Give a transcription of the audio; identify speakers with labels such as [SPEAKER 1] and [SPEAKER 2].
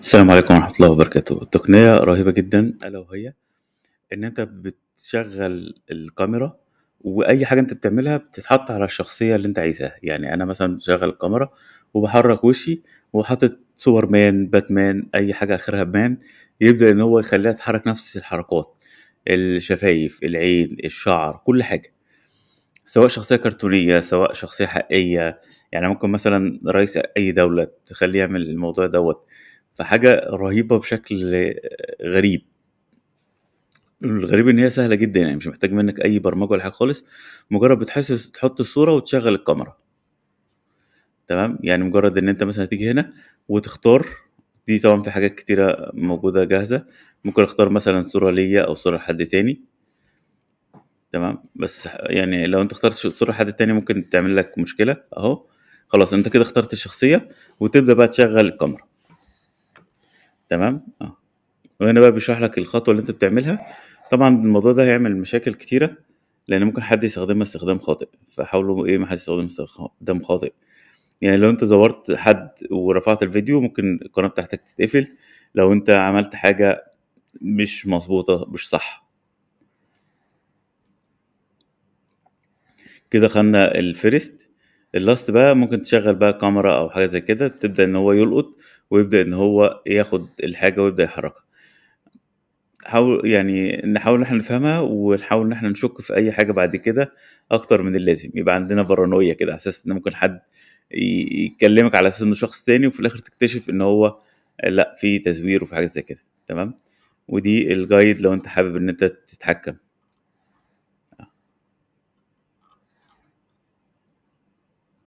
[SPEAKER 1] السلام عليكم ورحمة الله وبركاته التقنية رهيبة جدا ألا وهي إن أنت بتشغل الكاميرا وأي حاجة أنت بتعملها بتتحط على الشخصية اللي أنت عايزها يعني أنا مثلا بشغل الكاميرا وبحرك وشي وحاطط سوبر مان باتمان أي حاجة آخرها مان يبدأ إن هو يخليها تحرك نفس الحركات الشفايف العين الشعر كل حاجة سواء شخصية كرتونية سواء شخصية حقيقية يعني ممكن مثلا رئيس أي دولة تخليه يعمل الموضوع دوت فحاجه رهيبه بشكل غريب الغريب ان هي سهله جدا يعني مش محتاج منك اي برمجه ولا حاجه خالص مجرد بتحسس تحط الصوره وتشغل الكاميرا تمام يعني مجرد ان انت مثلا تيجي هنا وتختار دي طبعا في حاجات كتيرة موجودة جاهزة ممكن اختار مثلا صورة ليا او صورة لحد تاني تمام بس يعني لو انت اخترت صورة لحد تاني ممكن تعمل لك مشكلة اهو خلاص انت كده اخترت الشخصية وتبدأ بقى تشغل الكاميرا تمام اه وهنا بقى بيشرح لك الخطوه اللي انت بتعملها طبعا الموضوع ده هيعمل مشاكل كتيره لان ممكن حد يستخدمها استخدام خاطئ فحاولوا ايه ما حدش يستخدم استخدام خاطئ يعني لو انت زورت حد ورفعت الفيديو ممكن القناه بتاعتك تتقفل لو انت عملت حاجه مش مظبوطه مش صح كده خدنا الفيرست اللاست بقى ممكن تشغل بقى كاميرا او حاجه زي كده تبدا ان هو يلقط ويبدا ان هو ياخد الحاجه ويبدا يحركها حاول يعني نحاول ان احنا نفهمها ونحاول ان احنا نشك في اي حاجه بعد كده اكتر من اللازم يبقى عندنا بارانويا كده على اساس ان ممكن حد يكلمك على اساس انه شخص تاني وفي الاخر تكتشف ان هو لا في تزوير وفي حاجات زي كده تمام ودي الجايد لو انت حابب ان انت تتحكم